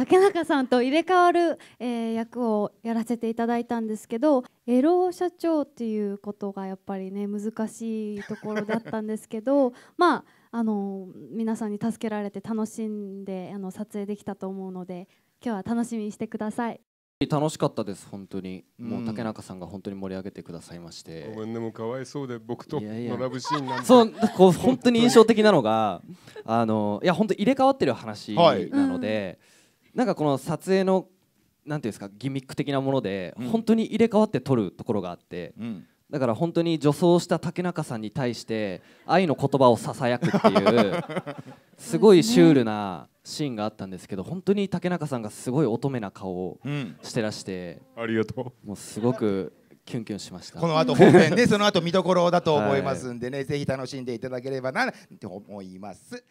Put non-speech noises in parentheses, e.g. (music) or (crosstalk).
竹中さんと入れ替わる、えー、役をやらせていただいたんですけどエロー社長っていうことがやっぱりね難しいところだったんですけど (laughs) まああの皆さんに助けられて楽しんであの撮影できたと思うので今日は楽しみにしてください。楽しかったです本当に、うん、もう竹中さんが本当に盛り上げてくださいましてごめんねもかわいそうで僕とのラブシーンなんそうこう本当に印象的なのがあのいや本当入れ替わってる話なので、はいうんなんかこの撮影のなんていうんですかギミック的なもので、うん、本当に入れ替わって撮るところがあって、うん、だから本当に女装した竹中さんに対して愛の言葉をささやくっていう (laughs) すごいシュールなシーンがあったんですけど本当に竹中さんがすごい乙女な顔をしてらして、うん、ありがとうもうすごくキュンキュンしましたこの後本編でその後見どころだと思いますんでね、はい、ぜひ楽しんでいただければなと思います。